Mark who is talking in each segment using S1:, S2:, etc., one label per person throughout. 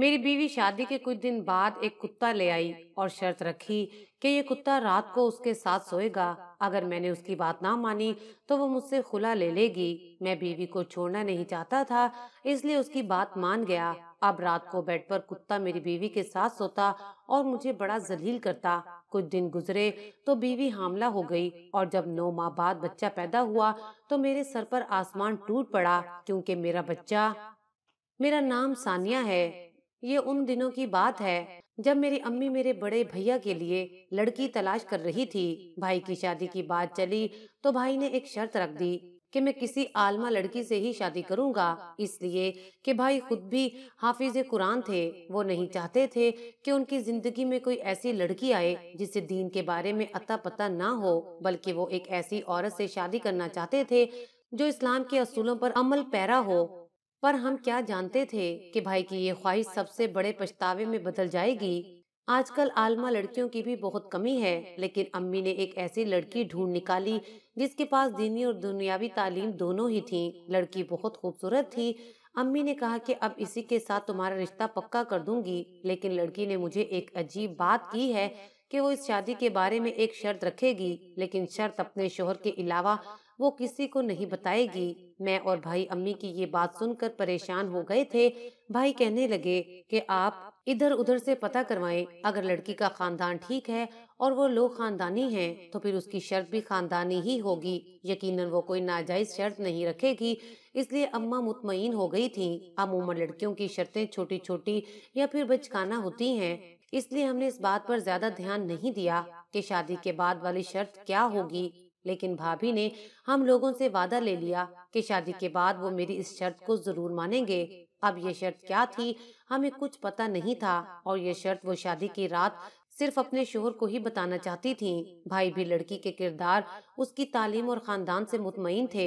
S1: मेरी बीवी शादी के कुछ दिन बाद एक कुत्ता ले आई और शर्त रखी कि ये कुत्ता रात को उसके साथ सोएगा अगर मैंने उसकी बात ना मानी तो वो मुझसे खुला ले लेगी मैं बीवी को छोड़ना नहीं चाहता था इसलिए उसकी बात मान गया अब रात को बेड पर कुत्ता मेरी बीवी के साथ सोता और मुझे बड़ा जलील करता कुछ दिन गुजरे तो बीवी हामला हो गई और जब नौ माह बाद बच्चा पैदा हुआ तो मेरे सर पर आसमान टूट पड़ा क्योंकि मेरा बच्चा मेरा नाम सानिया है ये उन दिनों की बात है जब मेरी अम्मी मेरे बड़े भैया के लिए लड़की तलाश कर रही थी भाई की शादी की बात चली तो भाई ने एक शर्त रख दी कि मैं किसी आलमा लड़की से ही शादी करूंगा इसलिए कि भाई खुद भी हाफिज कुरान थे वो नहीं चाहते थे कि उनकी जिंदगी में कोई ऐसी लड़की आए जिसे दीन के बारे में अता पता ना हो बल्कि वो एक ऐसी औरत से शादी करना चाहते थे जो इस्लाम के असूलों पर अमल पैरा हो पर हम क्या जानते थे कि भाई की ये ख्वाहिश सबसे बड़े पछतावे में बदल जाएगी आजकल आलमा लड़कियों की भी बहुत कमी है लेकिन अम्मी ने एक ऐसी लड़की ढूंढ निकाली जिसके पास दीनी और दुनियावी तालीम दोनों ही थी लड़की बहुत खूबसूरत थी अम्मी ने कहा कि अब इसी के साथ तुम्हारा रिश्ता पक्का कर दूंगी लेकिन लड़की ने मुझे एक अजीब बात की है कि वो इस शादी के बारे में एक शर्त रखेगी लेकिन शर्त अपने शोहर के अलावा वो किसी को नहीं बताएगी मैं और भाई अम्मी की ये बात सुनकर परेशान हो गए थे भाई कहने लगे कि आप इधर उधर से पता करवाएं अगर लड़की का खानदान ठीक है और वो लोग खानदानी हैं तो फिर उसकी शर्त भी खानदानी ही होगी यकीनन वो कोई नाजायज शर्त नहीं रखेगी इसलिए अम्मा मुतमईन हो गई थी अमूमन लड़कियों की शर्तें छोटी छोटी या फिर बचकाना होती हैं इसलिए हमने इस बात पर ज्यादा ध्यान नहीं दिया कि शादी के बाद वाली शर्त क्या होगी लेकिन भाभी ने हम लोगों से वादा ले लिया कि शादी के बाद वो मेरी इस शर्त को जरूर मानेंगे अब ये शर्त क्या थी हमें कुछ पता नहीं था और ये शर्त वो शादी की रात सिर्फ अपने शोहर को ही बताना चाहती थी भाई भी लड़की के किरदार उसकी तालीम और खानदान से मुतमिन थे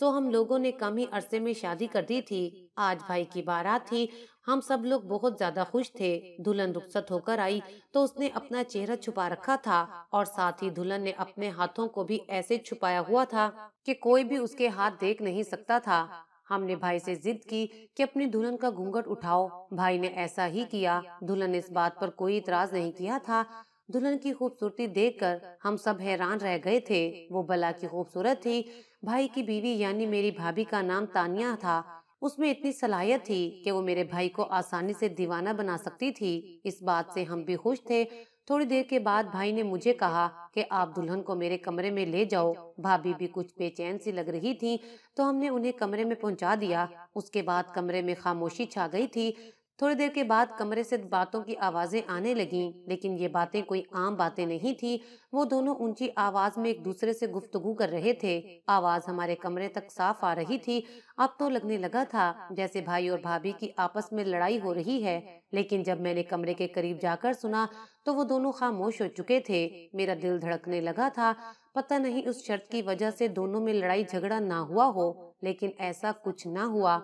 S1: सो हम लोगों ने कम ही अरसे में शादी कर दी थी आज भाई की बारात थी हम सब लोग बहुत ज्यादा खुश थे दुल्हन रुखसत होकर आई तो उसने अपना चेहरा छुपा रखा था और साथ ही दुल्हन ने अपने हाथों को भी ऐसे छुपाया हुआ था कि कोई भी उसके हाथ देख नहीं सकता था हमने भाई से जिद की कि अपनी दुल्हन का घूंघट उठाओ भाई ने ऐसा ही किया दुल्हन ने इस बात पर कोई इतराज नहीं किया था दुल्हन की खूबसूरती देखकर हम सब हैरान रह गए थे वो बला की खूबसूरत थी भाई की बीवी यानी मेरी भाभी का नाम तानिया था उसमें इतनी सलाहियत थी कि वो मेरे भाई को आसानी से दीवाना बना सकती थी इस बात से हम भी खुश थे थोड़ी देर के बाद भाई ने मुझे कहा कि आप दुल्हन को मेरे कमरे में ले जाओ भाभी भी कुछ बेचैन सी लग रही थी तो हमने उन्हें कमरे में पहुंचा दिया उसके बाद कमरे में खामोशी छा गई थी थोड़ी देर के बाद कमरे से बातों की आवाज़ें आने लगी लेकिन ये बातें कोई आम बातें नहीं थी वो दोनों ऊंची आवाज़ में एक दूसरे से गुफ्तगु कर रहे थे आवाज़ हमारे कमरे तक साफ आ रही थी अब तो लगने लगा था जैसे भाई और भाभी की आपस में लड़ाई हो रही है लेकिन जब मैंने कमरे के करीब जाकर सुना तो वो दोनों खामोश हो चुके थे मेरा दिल धड़कने लगा था पता नहीं उस शर्त की वजह से दोनों में लड़ाई झगड़ा ना हुआ हो लेकिन ऐसा कुछ ना हुआ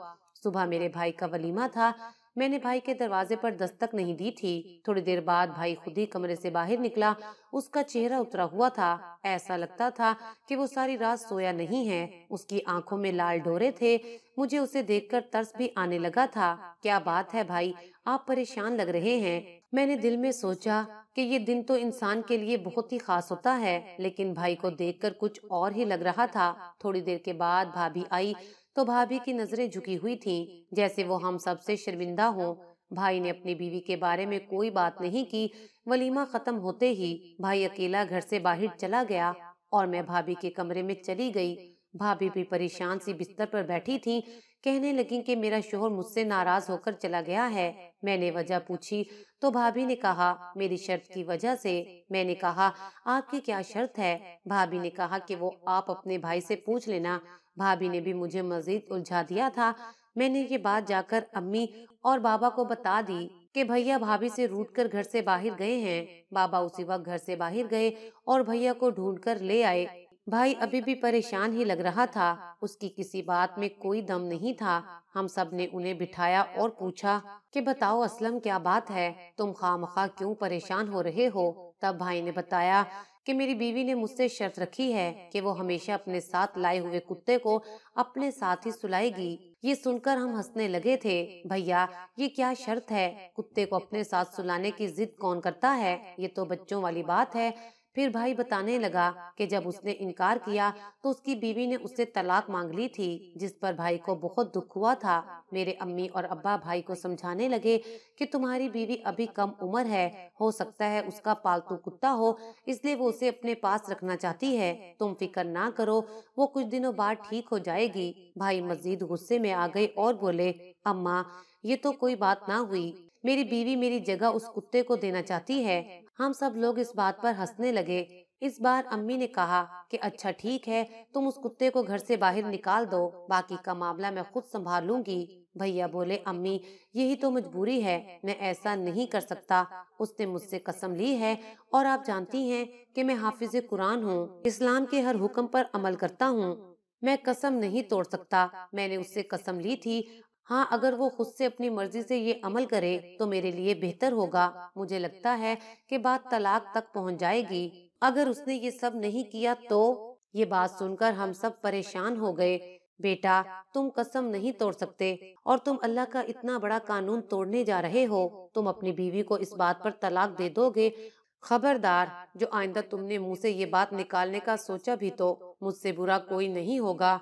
S1: सुबह मेरे भाई का वलीमा था मैंने भाई के दरवाजे पर दस्तक नहीं दी थी थोड़ी देर बाद भाई खुद ही कमरे से बाहर निकला उसका चेहरा उतरा हुआ था ऐसा लगता था कि वो सारी रात सोया नहीं है उसकी आंखों में लाल डोरे थे मुझे उसे देखकर तरस भी आने लगा था क्या बात है भाई आप परेशान लग रहे हैं मैंने दिल में सोचा कि ये दिन तो इंसान के लिए बहुत ही खास होता है लेकिन भाई को देखकर कुछ और ही लग रहा था थोड़ी देर के बाद भाभी आई तो भाभी की नजरें झुकी हुई थीं, जैसे वो हम सब से शर्मिंदा हों। भाई ने अपनी बीवी के बारे में कोई बात नहीं की वलीमा खत्म होते ही भाई अकेला घर से बाहर चला गया और मैं भाभी के कमरे में चली गई भाभी भी परेशान सी बिस्तर पर बैठी थी कहने लगी कि मेरा शोहर मुझसे नाराज होकर चला गया है मैंने वजह पूछी तो भाभी ने कहा मेरी शर्त की वजह से मैंने कहा आपकी क्या शर्त है भाभी ने कहा कि वो आप अपने भाई से पूछ लेना भाभी ने भी मुझे मजीद उलझा दिया था मैंने ये बात जाकर अम्मी और बाबा को बता दी कि भैया भाभी से रूट कर घर से बाहर गए हैं बाबा उसी वक्त घर से बाहर गए और भैया को ढूंढ कर ले आए भाई अभी भी परेशान ही लग रहा था उसकी किसी बात में कोई दम नहीं था हम सब ने उन्हें बिठाया और पूछा कि बताओ असलम क्या बात है तुम खामखा क्यों परेशान हो रहे हो तब भाई ने बताया कि मेरी बीवी ने मुझसे शर्त रखी है कि वो हमेशा अपने साथ लाए हुए कुत्ते को अपने साथ ही सुलाएगी ये सुनकर हम हंसने लगे थे भैया ये क्या शर्त है कुत्ते को अपने साथ सुलाने की जिद कौन करता है ये तो बच्चों वाली बात है फिर भाई बताने लगा कि जब उसने इनकार किया तो उसकी बीवी ने उससे तलाक मांग ली थी जिस पर भाई को बहुत दुख हुआ था मेरे अम्मी और अब्बा भाई को समझाने लगे कि तुम्हारी बीवी अभी कम उम्र है हो सकता है उसका पालतू कुत्ता हो इसलिए वो उसे अपने पास रखना चाहती है तुम फिक्र ना करो वो कुछ दिनों बाद ठीक हो जाएगी भाई मजीद गुस्से में आ गए और बोले अम्मा ये तो कोई बात ना हुई मेरी बीवी मेरी जगह उस कुत्ते को देना चाहती है हम सब लोग इस बात पर हंसने लगे इस बार अम्मी ने कहा कि अच्छा ठीक है तुम उस कुत्ते को घर से बाहर निकाल दो बाकी का मामला मैं खुद संभाल लूंगी भैया बोले अम्मी यही तो मजबूरी है मैं ऐसा नहीं कर सकता उसने मुझसे कसम ली है और आप जानती हैं कि मैं हाफिज कुरान हूँ इस्लाम के हर हुक्म पर अमल करता हूँ मैं कसम नहीं तोड़ सकता मैंने उससे कसम ली थी हाँ अगर वो खुद से अपनी मर्जी से ये अमल करे तो मेरे लिए बेहतर होगा मुझे लगता है कि बात तलाक तक पहुँच जाएगी अगर उसने ये सब नहीं किया तो ये बात सुनकर हम सब परेशान हो गए बेटा तुम कसम नहीं तोड़ सकते और तुम अल्लाह का इतना बड़ा कानून तोड़ने जा रहे हो तुम अपनी बीवी को इस बात पर तलाक दे दोगे खबरदार जो आइंदा तुमने मुंह से ये बात निकालने का सोचा भी तो मुझसे बुरा कोई नहीं होगा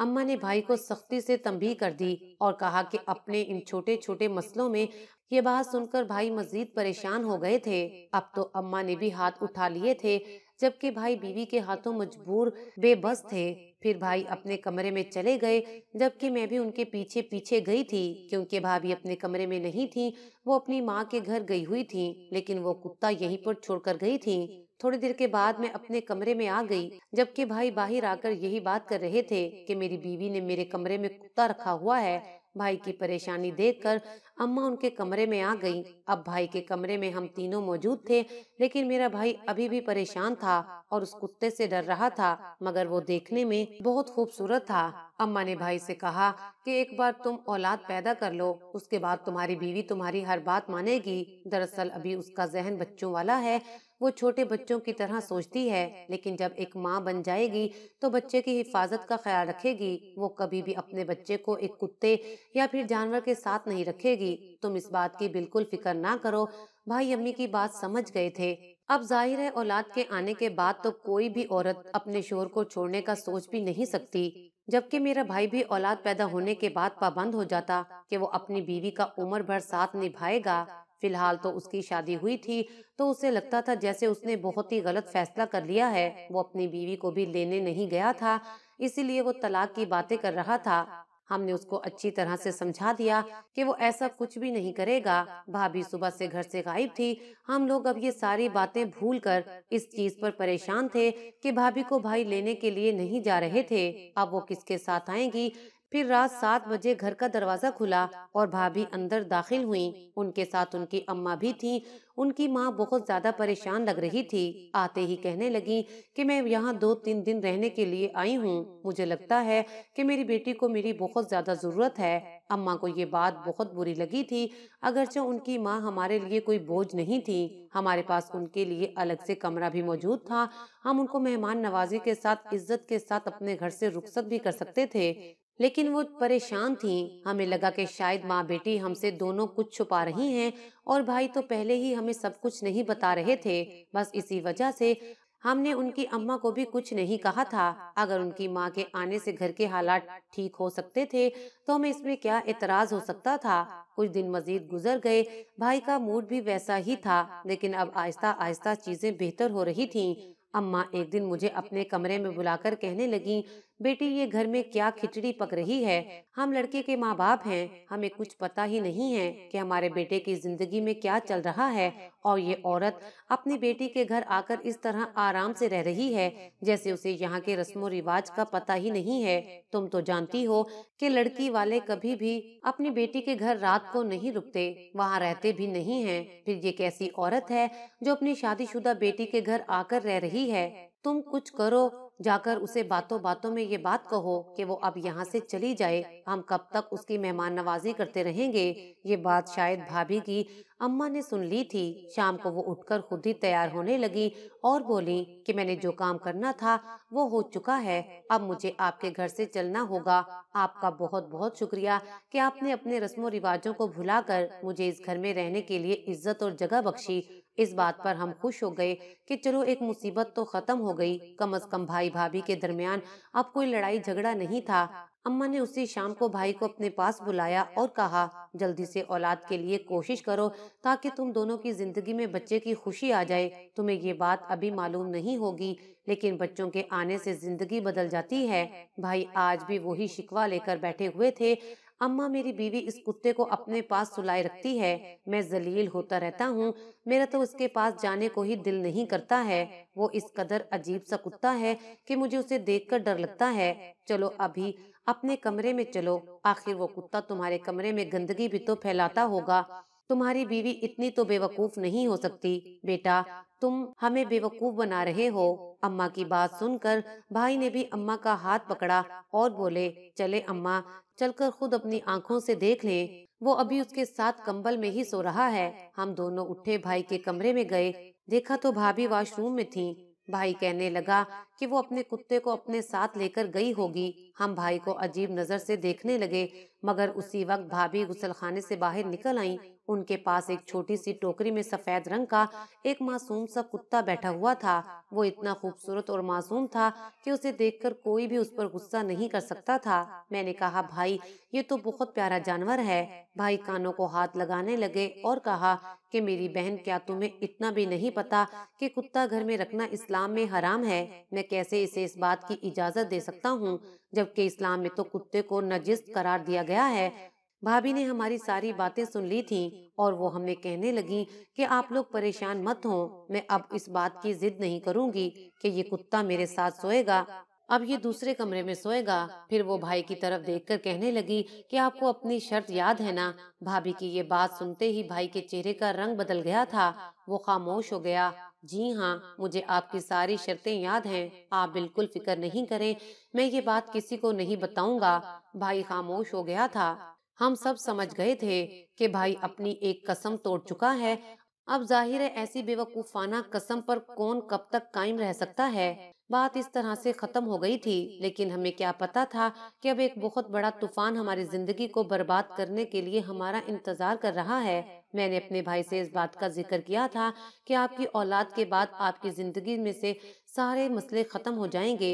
S1: अम्मा ने भाई को सख्ती से तंबी कर दी और कहा कि अपने इन छोटे छोटे मसलों में ये बात सुनकर भाई मजीद परेशान हो गए थे अब तो अम्मा ने भी हाथ उठा लिए थे जबकि भाई बीवी के हाथों मजबूर बेबस थे फिर भाई अपने कमरे में चले गए जबकि मैं भी उनके पीछे पीछे गई थी क्योंकि भाभी अपने कमरे में नहीं थी वो अपनी माँ के घर गई हुई थी लेकिन वो कुत्ता यहीं पर छोड़कर गई थी थोड़ी देर के बाद मैं अपने कमरे में आ गई जबकि भाई बाहर आकर यही बात कर रहे थे कि मेरी बीवी ने मेरे कमरे में कुत्ता रखा हुआ है भाई की परेशानी देखकर अम्मा उनके कमरे में आ गईं। अब भाई के कमरे में हम तीनों मौजूद थे लेकिन मेरा भाई अभी भी परेशान था और उस कुत्ते से डर रहा था मगर वो देखने में बहुत खूबसूरत था अम्मा ने भाई से कहा कि एक बार तुम औलाद पैदा कर लो उसके बाद तुम्हारी बीवी तुम्हारी हर बात मानेगी दरअसल अभी उसका जहन बच्चों वाला है वो छोटे बच्चों की तरह सोचती है लेकिन जब एक माँ बन जाएगी तो बच्चे की हिफाजत का ख्याल रखेगी वो कभी भी अपने बच्चे को एक कुत्ते या फिर जानवर के साथ नहीं रखेगी तुम इस बात की बिल्कुल फिक्र ना करो भाई अम्मी की बात समझ गए थे अब जाहिर है औलाद के आने के बाद तो कोई भी औरत अपने शोर को छोड़ने का सोच भी नहीं सकती जबकि मेरा भाई भी औलाद पैदा होने के बाद पाबंद हो जाता कि वो अपनी बीवी का उम्र भर साथ निभाएगा फिलहाल तो उसकी शादी हुई थी तो उसे लगता था जैसे उसने बहुत ही गलत फैसला कर लिया है वो अपनी बीवी को भी लेने नहीं गया था इसीलिए वो तलाक की बातें कर रहा था हमने उसको अच्छी तरह से समझा दिया कि वो ऐसा कुछ भी नहीं करेगा भाभी सुबह से घर से गायब थी हम लोग अब ये सारी बातें भूल कर इस चीज पर परेशान थे कि भाभी को भाई लेने के लिए नहीं जा रहे थे अब वो किसके साथ आएंगी फिर रात सात बजे घर का दरवाजा खुला और भाभी अंदर दाखिल हुई उनके साथ उनकी अम्मा भी थी उनकी माँ बहुत ज्यादा परेशान लग रही थी आते ही कहने लगी कि मैं यहाँ दो तीन दिन रहने के लिए आई हूँ मुझे लगता है कि मेरी बेटी को मेरी बहुत ज्यादा जरूरत है अम्मा को ये बात बहुत बुरी लगी थी अगरचे उनकी माँ हमारे लिए कोई बोझ नहीं थी हमारे पास उनके लिए अलग से कमरा भी मौजूद था हम उनको मेहमान नवाजी के साथ इज्जत के साथ अपने घर से रुखसत भी कर सकते थे लेकिन वो परेशान थी हमें लगा कि शायद माँ बेटी हमसे दोनों कुछ छुपा रही हैं और भाई तो पहले ही हमें सब कुछ नहीं बता रहे थे बस इसी वजह से हमने उनकी अम्मा को भी कुछ नहीं कहा था अगर उनकी माँ के आने से घर के हालात ठीक हो सकते थे तो हमें इसमें क्या एतराज हो सकता था कुछ दिन मजीद गुजर गए भाई का मूड भी वैसा ही था लेकिन अब आहिस्ता आहिस्ता चीजें बेहतर हो रही थी अम्मा एक दिन मुझे अपने कमरे में बुलाकर कहने लगी बेटी ये घर में क्या खिचड़ी पक रही है हम लड़के के माँ बाप हैं हमें कुछ पता ही नहीं है कि हमारे बेटे की जिंदगी में क्या चल रहा है और ये औरत अपनी बेटी के घर आकर इस तरह आराम से रह रही है जैसे उसे यहाँ के रस्म रिवाज का पता ही नहीं है तुम तो जानती हो कि लड़की वाले कभी भी अपनी बेटी के घर रात को नहीं रुकते वहाँ रहते भी नहीं हैं फिर ये कैसी औरत है जो अपनी शादीशुदा बेटी के घर आकर रह रही है तुम कुछ करो जाकर उसे बातों बातों में ये बात कहो कि वो अब यहाँ से चली जाए हम कब तक उसकी मेहमान नवाजी करते रहेंगे ये बात शायद भाभी की अम्मा ने सुन ली थी शाम को वो उठकर खुद ही तैयार होने लगी और बोली कि मैंने जो काम करना था वो हो चुका है अब मुझे आपके घर से चलना होगा आपका बहुत बहुत शुक्रिया कि आपने अपने रस्मों रिवाजों को भुलाकर मुझे इस घर में रहने के लिए इज्जत और जगह बख्शी इस बात पर हम खुश हो गए कि चलो एक मुसीबत तो खत्म हो गई कम अज कम भाई भाभी के दरमियान अब कोई लड़ाई झगड़ा नहीं था अम्मा ने उसी शाम को भाई को अपने पास बुलाया और कहा जल्दी से औलाद के लिए कोशिश करो ताकि तुम दोनों की जिंदगी में बच्चे की खुशी आ जाए तुम्हें ये बात अभी मालूम नहीं होगी लेकिन बच्चों के आने से जिंदगी बदल जाती है भाई आज भी वही शिकवा लेकर बैठे हुए थे अम्मा मेरी बीवी इस कुत्ते को अपने पास सुलाए रखती है मैं जलील होता रहता हूँ मेरा तो उसके पास जाने को ही दिल नहीं करता है वो इस कदर अजीब सा कुत्ता है कि मुझे उसे देखकर डर लगता है चलो अभी अपने कमरे में चलो आखिर वो कुत्ता तुम्हारे कमरे में गंदगी भी तो फैलाता होगा तुम्हारी बीवी इतनी तो बेवकूफ नहीं हो सकती बेटा तुम हमें बेवकूफ बना रहे हो अम्मा की बात सुनकर भाई ने भी अम्मा का हाथ पकड़ा और बोले चले अम्मा चलकर खुद अपनी आंखों से देख ले वो अभी उसके साथ कंबल में ही सो रहा है हम दोनों उठे भाई के कमरे में गए देखा तो, तो भाभी वॉशरूम में थी भाई कहने लगा कि वो अपने कुत्ते को अपने साथ लेकर गई होगी हम भाई को अजीब नजर से देखने लगे मगर उसी वक्त भाभी गुसलखाने से बाहर निकल आई उनके पास एक छोटी सी टोकरी में सफेद रंग का एक मासूम सा कुत्ता बैठा हुआ था वो इतना खूबसूरत और मासूम था कि उसे देखकर कोई भी उस पर गुस्सा नहीं कर सकता था मैंने कहा भाई ये तो बहुत प्यारा जानवर है भाई कानों को हाथ लगाने लगे और कहा कि मेरी बहन क्या तुम्हें इतना भी नहीं पता कि कुत्ता घर में रखना इस्लाम में हराम है मैं मैं कैसे इसे इस बात की इजाजत दे सकता हूँ जबकि इस्लाम में तो कुत्ते को नजिस करार दिया गया है भाभी ने हमारी सारी बातें सुन ली थीं और वो हमें कहने लगी कि आप लोग परेशान मत हो मैं अब इस बात की जिद नहीं करूंगी कि ये कुत्ता मेरे साथ सोएगा अब ये दूसरे कमरे में सोएगा फिर वो भाई की तरफ देखकर कहने लगी कि आपको अपनी शर्त याद है ना भाभी की ये बात सुनते ही भाई के चेहरे का रंग बदल गया था वो खामोश हो गया जी हाँ मुझे आपकी सारी शर्तें याद हैं आप बिल्कुल फिक्र नहीं करें मैं ये बात किसी को नहीं बताऊंगा भाई हाँ, खामोश हो गया था हम सब समझ गए थे कि भाई अपनी एक कसम तोड़ चुका है अब जाहिर है ऐसी बेवकूफाना कसम पर कौन कब तक कायम रह सकता है बात इस तरह से खत्म हो गई थी लेकिन हमें क्या पता था कि अब एक बहुत बड़ा तूफान हमारी जिंदगी को बर्बाद करने के लिए हमारा इंतजार कर रहा है मैंने अपने भाई से इस बात का जिक्र किया था कि आपकी औलाद के बाद आपकी जिंदगी में से सारे मसले खत्म हो जाएंगे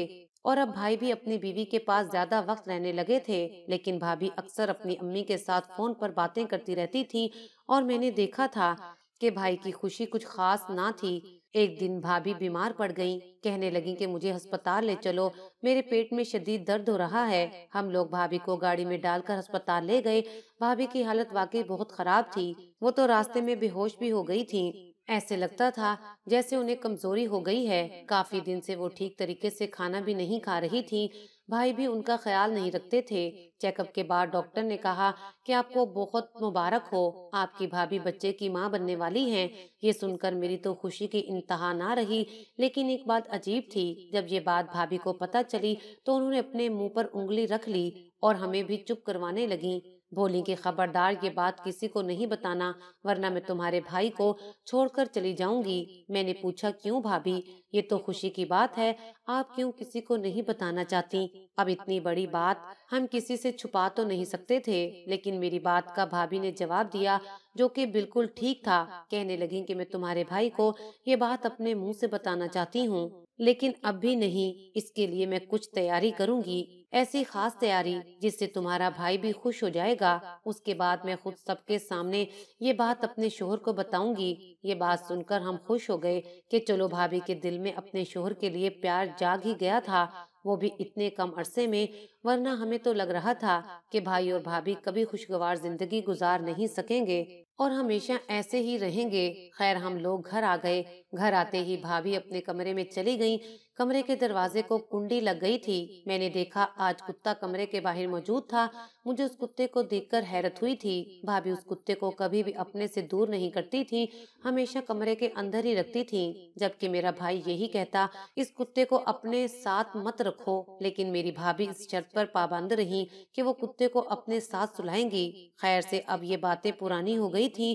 S1: और अब भाई भी अपनी बीवी के पास ज्यादा वक्त रहने लगे थे लेकिन भाभी अक्सर अपनी अम्मी के साथ फोन पर बातें करती रहती थी और मैंने देखा था कि भाई की खुशी कुछ खास ना थी एक दिन भाभी बीमार पड़ गईं, कहने लगी कि मुझे अस्पताल ले चलो मेरे पेट में शदीद दर्द हो रहा है हम लोग भाभी को गाड़ी में डालकर अस्पताल ले गए भाभी की हालत वाकई बहुत खराब थी वो तो रास्ते में बेहोश भी हो गई थी ऐसे लगता था जैसे उन्हें कमजोरी हो गई है काफी दिन से वो ठीक तरीके से खाना भी नहीं खा रही थी भाई भी उनका ख्याल नहीं रखते थे चेकअप के बाद डॉक्टर ने कहा कि आपको बहुत मुबारक हो आपकी भाभी बच्चे की माँ बनने वाली हैं ये सुनकर मेरी तो खुशी की इंतहा ना रही लेकिन एक बात अजीब थी जब ये बात भाभी को पता चली तो उन्होंने अपने मुंह पर उंगली रख ली और हमें भी चुप करवाने लगी बोली कि खबरदार ये बात किसी को नहीं बताना वरना मैं तुम्हारे भाई को छोड़कर चली जाऊंगी मैंने पूछा क्यों भाभी ये तो खुशी की बात है आप क्यों किसी को नहीं बताना चाहती अब इतनी बड़ी बात हम किसी से छुपा तो नहीं सकते थे लेकिन मेरी बात का भाभी ने जवाब दिया जो कि बिल्कुल ठीक था कहने लगी कि मैं तुम्हारे भाई को ये बात अपने मुंह से बताना चाहती हूँ लेकिन अब भी नहीं इसके लिए मैं कुछ तैयारी करूंगी ऐसी खास तैयारी जिससे तुम्हारा भाई भी खुश हो जाएगा उसके बाद मैं खुद सबके सामने ये बात अपने शोहर को बताऊंगी ये बात सुनकर हम खुश हो गए कि चलो भाभी के दिल में अपने शोहर के लिए प्यार जाग ही गया था वो भी इतने कम अरसे में वरना हमें तो लग रहा था कि भाई और भाभी कभी खुशगवार जिंदगी गुजार नहीं सकेंगे और हमेशा ऐसे ही रहेंगे खैर हम लोग घर आ गए घर आते ही भाभी अपने कमरे में चली गई कमरे के दरवाजे को कुंडी लग गई थी मैंने देखा आज कुत्ता कमरे के बाहर मौजूद था मुझे उस कुत्ते को देखकर हैरत हुई थी भाभी उस कुत्ते को कभी भी अपने से दूर नहीं करती थी हमेशा कमरे के अंदर ही रखती थी जबकि मेरा भाई यही कहता इस कुत्ते को अपने साथ मत रखो लेकिन मेरी भाभी इस शर्त पर पाबंद रही कि वो कुत्ते को अपने साथ सुलाएंगी खैर से अब ये बातें पुरानी हो गई गई थी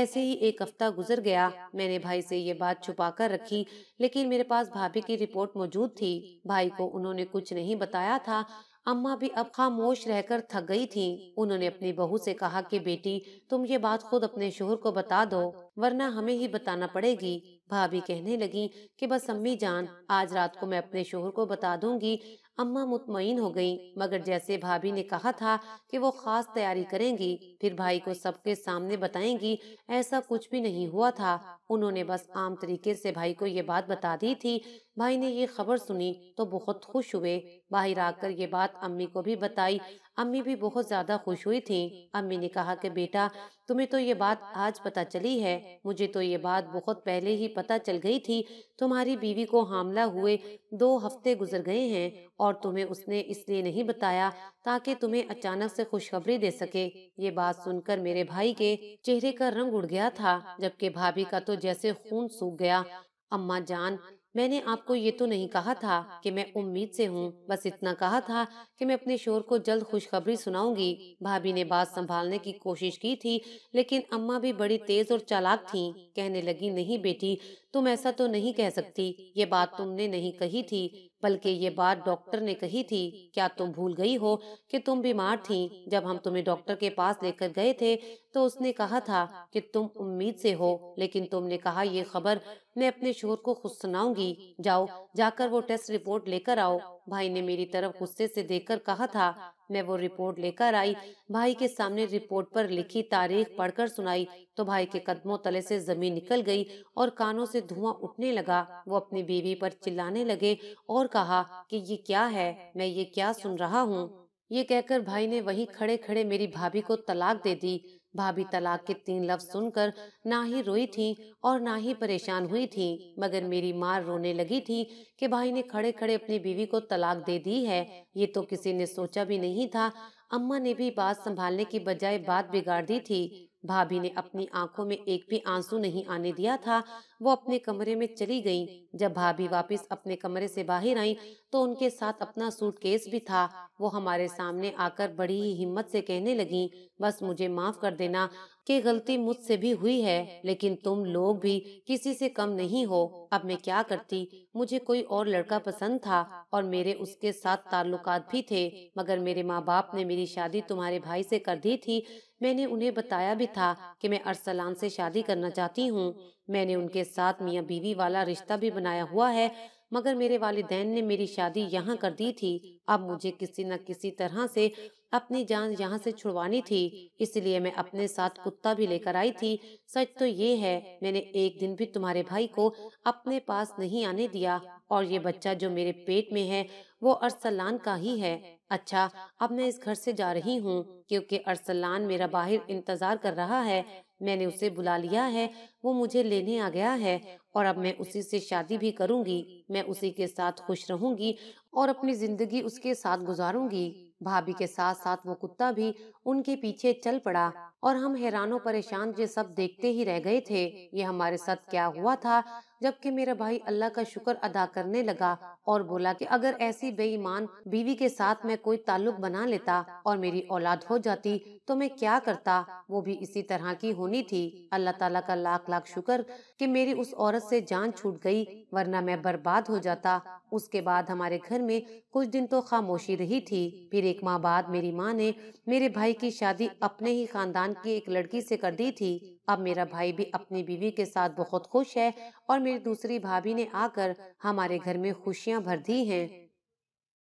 S1: ऐसे ही एक हफ्ता गुजर गया मैंने भाई से ये बात छुपा कर रखी लेकिन मेरे पास भाभी की रिपोर्ट मौजूद थी भाई को उन्होंने कुछ नहीं बताया था अम्मा भी अब खामोश रहकर थक गई थीं। उन्होंने अपनी बहू से कहा कि बेटी तुम ये बात खुद अपने शोहर को बता दो वरना हमें ही बताना पड़ेगी भाभी कहने लगी कि बस अम्मी जान आज रात को मैं अपने शोहर को बता दूंगी अम्मा मुतमिन हो गईं, मगर जैसे भाभी ने कहा था कि वो खास तैयारी करेंगी फिर भाई को सबके सामने बताएंगी ऐसा कुछ भी नहीं हुआ था उन्होंने बस आम तरीके से भाई को ये बात बता दी थी भाई ने ये खबर सुनी तो बहुत खुश हुए बाहर आकर ये बात अम्मी को भी बताई अम्मी भी बहुत ज्यादा खुश हुई थी अम्मी ने कहा कि बेटा तुम्हें तो ये बात आज पता चली है मुझे तो ये बात बहुत पहले ही पता चल गई थी तुम्हारी बीवी को हमला हुए दो हफ्ते गुजर गए हैं और तुम्हें उसने इसलिए नहीं बताया ताकि तुम्हें अचानक से खुशखबरी दे सके ये बात सुनकर मेरे भाई के चेहरे का रंग उड़ गया था जबकि भाभी का तो जैसे खून सूख गया अम्मा जान मैंने आपको ये तो नहीं कहा था कि मैं उम्मीद से हूँ बस इतना कहा था कि मैं अपने शोर को जल्द खुशखबरी सुनाऊंगी भाभी ने बात संभालने की कोशिश की थी लेकिन अम्मा भी बड़ी तेज और चालाक थी कहने लगी नहीं बेटी तुम ऐसा तो नहीं कह सकती ये बात तुमने नहीं कही थी बल्कि ये बात डॉक्टर ने कही थी क्या तुम भूल गई हो कि तुम बीमार थी जब हम तुम्हें डॉक्टर के पास लेकर गए थे तो उसने कहा था कि तुम उम्मीद से हो लेकिन तुमने कहा ये खबर मैं अपने शोर को खुद सुनाऊंगी जाओ जाकर वो टेस्ट रिपोर्ट लेकर आओ भाई ने मेरी तरफ गुस्से से देखकर कहा था मैं वो रिपोर्ट लेकर आई भाई के सामने रिपोर्ट पर लिखी तारीख पढ़कर सुनाई तो भाई के कदमों तले से जमीन निकल गई और कानों से धुआं उठने लगा वो अपनी बीवी पर चिल्लाने लगे और कहा कि ये क्या है मैं ये क्या सुन रहा हूँ ये कहकर भाई ने वही खड़े खड़े मेरी भाभी को तलाक दे दी भाभी तलाक के तीन लफ्ज सुनकर ना ही रोई थी और ना ही परेशान हुई थी मगर मेरी माँ रोने लगी थी कि भाई ने खड़े खड़े अपनी बीवी को तलाक दे दी है ये तो किसी ने सोचा भी नहीं था अम्मा ने भी बात संभालने की बजाय बात बिगाड़ दी थी भाभी ने अपनी आंखों में एक भी आंसू नहीं आने दिया था वो अपने कमरे में चली गई जब भाभी वापस अपने कमरे से बाहर आई तो उनके साथ अपना सूटकेस भी था वो हमारे सामने आकर बड़ी ही हिम्मत से कहने लगी बस मुझे माफ कर देना कि गलती मुझसे भी हुई है लेकिन तुम लोग भी किसी से कम नहीं हो अब मैं क्या करती मुझे कोई और लड़का पसंद था और मेरे उसके साथ ताल्लुकात भी थे मगर मेरे माँ बाप ने मेरी शादी तुम्हारे भाई से कर दी थी मैंने उन्हें बताया भी था कि मैं अरसलान से शादी करना चाहती हूँ मैंने उनके साथ मियाँ बीवी वाला रिश्ता भी बनाया हुआ है मगर मेरे वालदेन ने मेरी शादी यहाँ कर दी थी अब मुझे किसी न किसी तरह से अपनी जान यहाँ से छुड़वानी थी इसलिए मैं अपने साथ कुत्ता भी लेकर आई थी सच तो ये है मैंने एक दिन भी तुम्हारे भाई को अपने पास नहीं आने दिया और ये बच्चा जो मेरे पेट में है वो अरसलान का ही है अच्छा अब मैं इस घर से जा रही हूँ क्योंकि अरसलान मेरा बाहर इंतजार कर रहा है मैंने उसे बुला लिया है वो मुझे लेने आ गया है और अब मैं उसी से शादी भी करूँगी मैं उसी के साथ खुश रहूंगी और अपनी जिंदगी उसके साथ गुजारूंगी भाभी के साथ साथ वो कुत्ता भी उनके पीछे चल पड़ा और हम हैरानों परेशान ये सब देखते ही रह गए थे ये हमारे साथ क्या हुआ था जबकि मेरा भाई अल्लाह का शुक्र अदा करने लगा और बोला कि अगर ऐसी बेईमान बीवी के साथ मैं कोई ताल्लुक बना लेता और मेरी औलाद हो जाती तो मैं क्या करता वो भी इसी तरह की होनी थी अल्लाह ताला का लाख लाख शुक्र कि मेरी उस औरत से जान छूट गई वरना मैं बर्बाद हो जाता उसके बाद हमारे घर में कुछ दिन तो खामोशी रही थी फिर एक माह बाद मेरी माँ ने मेरे भाई की शादी अपने ही खानदान खानदान की एक लड़की से कर दी थी अब मेरा भाई भी अपनी बीवी के साथ बहुत खुश है और मेरी दूसरी भाभी ने आकर हमारे घर में खुशियां भर दी हैं